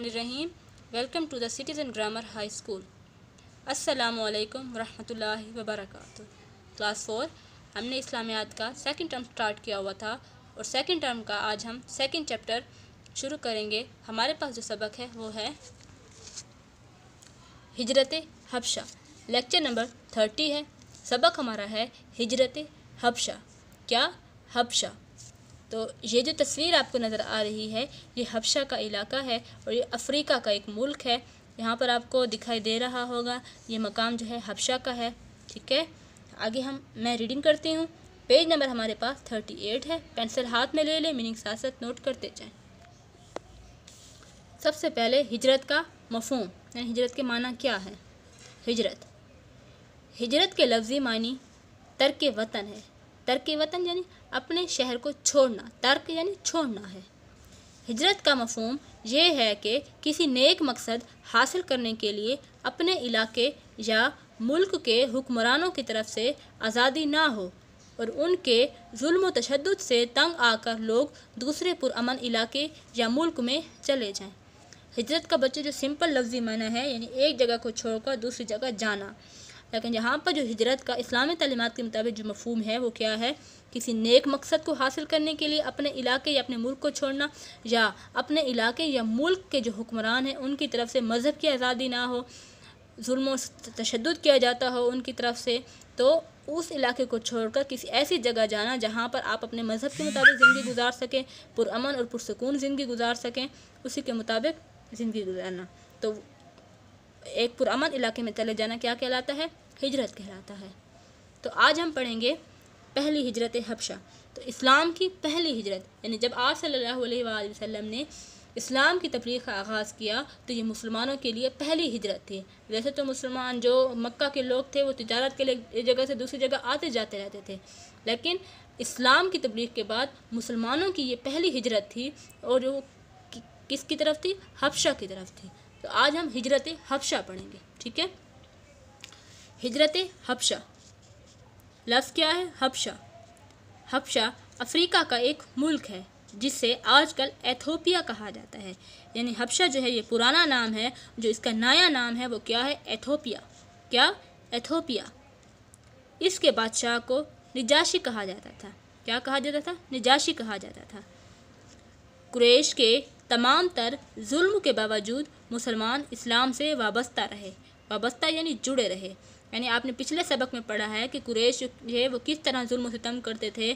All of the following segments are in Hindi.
Rahim welcome to the Citizen Grammar High School अस्सलाम रहमतुल्लाहि व बरकातुहू क्लास फोर हमने इस्लामियात का सेकंड टर्म स्टार्ट किया हुआ था और सेकंड टर्म का आज हम सेकंड चैप्टर शुरू करेंगे हमारे पास जो सबक है वो है हिजरत हबशा लेक्चर नंबर थर्टी है सबक हमारा है हिजरत हबशा क्या हबशा तो ये जो तस्वीर आपको नज़र आ रही है ये हबशा का इलाका है और ये अफ्रीका का एक मुल्क है यहाँ पर आपको दिखाई दे रहा होगा ये मकाम जो है हबशा का है ठीक है आगे हम मैं रीडिंग करती हूँ पेज नंबर हमारे पास थर्टी एट है पेंसिल हाथ में ले लें मीनिंग साथ साथ नोट करते जाएं सबसे पहले हिजरत का मफहम यानी हिजरत के माना क्या है हिजरत हिजरत के लफ्ज़ी मानी तर्क वतन है तर्क वतन यानी अपने शहर को छोड़ना तर्क यानी छोड़ना है हिजरत का मफहम यह है कि किसी नेक मकसद हासिल करने के लिए अपने इलाके या मुल्क के हुक्मरानों की तरफ से आज़ादी ना हो और उनके जुल्म तशद से तंग आकर लोग दूसरे पुरान इलाके या मुल्क में चले जाएं। हिजरत का बच्चे जो सिंपल लफ्जी माना है यानी एक जगह को छोड़कर दूसरी जगह जाना लेकिन यहाँ पर जो हिजरत का इस्लामी तलीमत के मुताबिक जो मफहम है वो क्या है किसी नेक मकसद को हासिल करने के लिए अपने इलाके या अपने मुल्क को छोड़ना या अपने इलाके या मुल्क के जो हुक्मरान हैं उनकी तरफ से मज़हब की आज़ादी ना हो जुल्म तशद किया जाता हो उनकी तरफ से तो उस इलाके को छोड़कर किसी ऐसी जगह जाना जहाँ पर आप अपने मज़हब के मुताबिक ज़िंदगी गुजार सकें पुरमन और पुरसकून ज़िंदगी गुजार सकें उसी के मुताबिक ज़िंदगी गुजारना तो एक पुरान इलाके में चले जाना क्या कहलाता है हिजरत कहलाता है तो आज हम पढ़ेंगे पहली हिजरत हबशा तो इस्लाम की पहली हिजरत यानी जब आप वसल्लम ने इस्लाम की तफरीक का आगाज़ किया तो ये मुसलमानों के लिए पहली हिजरत थी वैसे तो मुसलमान जो मक्का के लोग थे वो तजारत के लिए एक जगह से दूसरी जगह आते जाते रहते थे लेकिन इस्लाम की तबलीग के बाद मुसलमानों की ये पहली हिजरत थी और जो किसकी तरफ थी हबशा की तरफ थी तो आज हम हिजरत हफ्शा पढ़ेंगे ठीक है हिजरत हफ्शा लफ्ज़ क्या है हफ्शा हफ्शा अफ्रीका का एक मुल्क है जिसे आजकल एथोपिया कहा जाता है यानी हफ्शा जो है ये पुराना नाम है जो इसका नया नाम है वो क्या है एथोपिया क्या एथोपिया इसके बादशाह को निजाशी कहा जाता था क्या कहा जाता था निजाशी कहा जाता था कुरेश के तमाम तर जुल्म के बावजूद मुसलमान इस्लाम से वाबस्ता रहे वाबस्ता यानी जुड़े रहे यानी आपने पिछले सबक में पढ़ा है कि कुरेश है वो किस तरह जुल्म सितम करते थे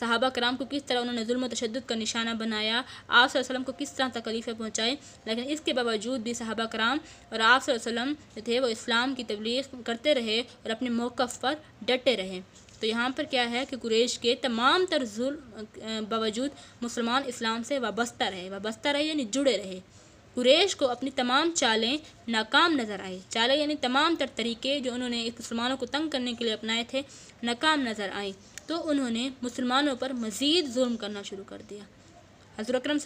साहबा कराम को किस तरह उन्होंने जुल्म तशद का निशाना बनाया आप वसलम को किस तरह तकलीफ़ें पहुँचाई लेकिन इसके बावजूद भी सहाबा कराम और आप जो थे वो इस्लाम की तबलीग करते रहे और अपने मौक़ पर डटे रहे तो यहाँ पर क्या है कि कुरेश के तमाम तरजुल बावजूद मुसलमान इस्लाम से वाबस्ता रहे वाबस्ता रहे यानी जुड़े रहे कुरेश को अपनी तमाम चालें नाकाम नज़र आए चालें यानी तमाम तर तरीके जो उन्होंने मुसलमानों को तंग करने के लिए अपनाए थे नाकाम नज़र आए तो उन्होंने मुसलमानों पर मज़ीद जुल्म करना शुरू कर दिया हज़र अक्रम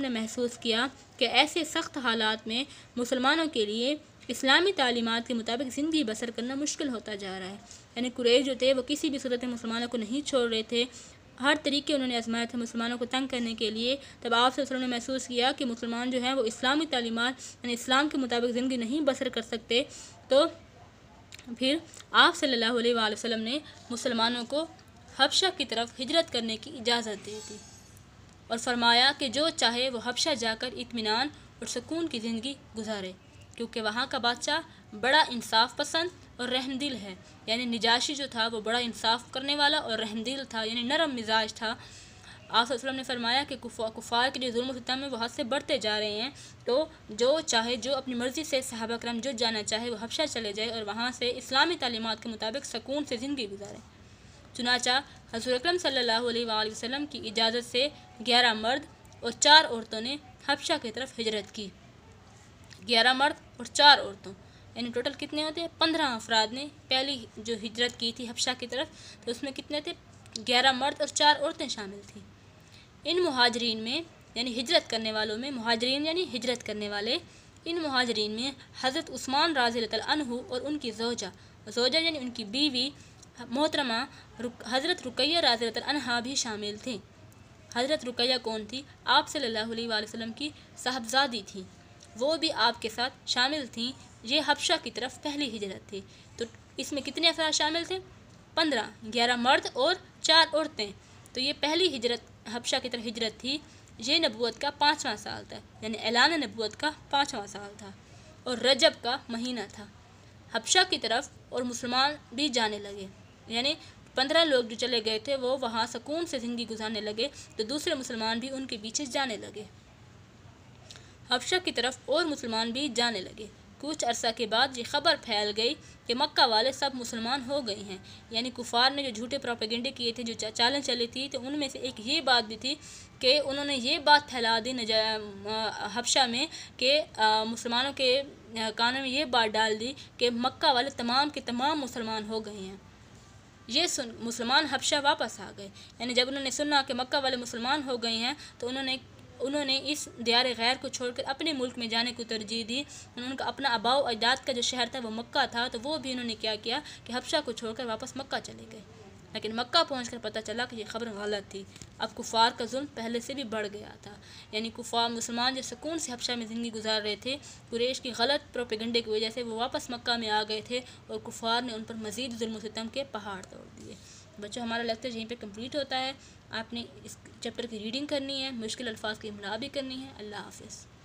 ने महसूस किया कि ऐसे सख्त हालात में मुसलमानों के लिए इस्लामी तालीमत के मुताबिक ज़िंदगी बसर करना मुश्किल होता जा रहा है यानी कुरेज जो थे वो किसी भी सूरत में मुसलमानों को नहीं छोड़ रहे थे हर तरीके उन्होंने आजमाए थे मुसलमानों को तंग करने के लिए तब आप वसलम ने महसूस किया कि मुसलमान जो हैं वो इस्लामी तालीमत यानी इस्लाम के मुताबिक ज़िंदगी नहीं बसर कर सकते तो फिर आप सल्ला अलैहि ने मुसलमानों को हफशा की तरफ हिजरत करने की इजाज़त दी थी और फरमाया कि जो चाहे वह हबशा जाकर इतमान और सुकून की ज़िंदगी गुजारे क्योंकि वहाँ का बादशाह बड़ा इंसाफ पसंद और रहमदिल है यानी निजाशी जो था वो बड़ा इंसाफ करने वाला और रहमदिल था यानी नरम मिजाज था आप ने फरमाया कि कुफा कुफार के जो जुल्म सितम है से बढ़ते जा रहे हैं तो जो चाहे जो अपनी मर्ज़ी से सहाबा करम जो जाना चाहे वह हबशा चले जाए और वहाँ से इस्लामी तलीमत के मुताबिक सकून से ज़िंदगी गुजारें चुनाचा हजूर अक्रम सल्ला की इजाज़त से ग्यारह मर्द और चार औरतों ने हबशा की तरफ हिजरत की ग्यारह मर्द और चार औरतों यानी टोटल कितने होते हैं पंद्रह अफराद ने पहली जो हिजरत की थी हबशा की तरफ तो उसमें कितने थे ग्यारह मर्द और चार औरतें शामिल थीं इन महाजरीन में यानी हिजरत करने वालों में महाजरीन यानी हिजरत करने वाले इन महाजरीन में हज़रत उस्मान राजू और उनकी जोजा जोजा यानी उनकी बीवी मोहतरमा हज़रत रुकैया राजरत अनहा भी शामिल थे हज़रत रुकैया कौन थी आप सल्लल्लाहु अलैहि वसल्लम की साहबजादी थी वो भी आपके साथ शामिल थी ये हबशा की तरफ पहली हिजरत थी तो इसमें कितने अफराद शामिल थे पंद्रह ग्यारह मर्द और चार औरतें तो ये पहली हिजरत हबशा की तरफ हिजरत थी ये नबूत का पाँचवा साल था यानी एलान नबूत का पाँचवा साल था और रजब का महीना था हबशा की तरफ और मुसलमान भी जाने लगे यानी पंद्रह लोग जो चले गए थे वो वहाँ सुकून से ज़िंदगी गुजारने लगे तो दूसरे मुसलमान भी उनके पीछे जाने लगे हबशा की तरफ और मुसलमान भी जाने लगे कुछ अरसा के बाद ये खबर फैल गई कि मक्का वाले सब मुसलमान हो गए हैं यानी कुफार ने जो झूठे प्रोपेगेंडे किए थे जो चालें चली थी तो उनमें से एक ये बात भी थी कि उन्होंने ये बात फैला दी नजा हबशा में कि मुसलमानों के कानों में ये बात डाल दी कि मक्का वाले तमाम के तमाम मुसलमान हो गए हैं ये सुन मुसलमान हबशा वापस आ गए यानी जब उन्होंने सुना कि मक्का वाले मुसलमान हो गए हैं तो उन्होंने उन्होंने इस दियार गैर को छोड़कर अपने मुल्क में जाने को तरजीह दी उनका अपना अबाव अजदाद का जो शहर था वो मक्का था तो वो भी उन्होंने क्या किया कि हबशा को छोड़कर वापस मक्का चले गए लेकिन मक्का कर पता चला कि यह खबर गलत थी अब कुफार का जुल्म पहले से भी बढ़ गया था यानी कुफार मुसलमान जो सुकून से हफ्शा में ज़िंदगी गुजार रहे थे कुरेश की गलत प्रोपेगंडे की वजह से वो वापस मक्का में आ गए थे और कुफार ने उन पर मज़ीद जुल्म सितम के पहाड़ तोड़ दिए बच्चों हमारा लेक्चर यहीं पर कम्प्लीट होता है आपने इस चैप्टर की रीडिंग करनी है मुश्किल अल्फाज की इमला भी करनी है अल्लाह हाफिज़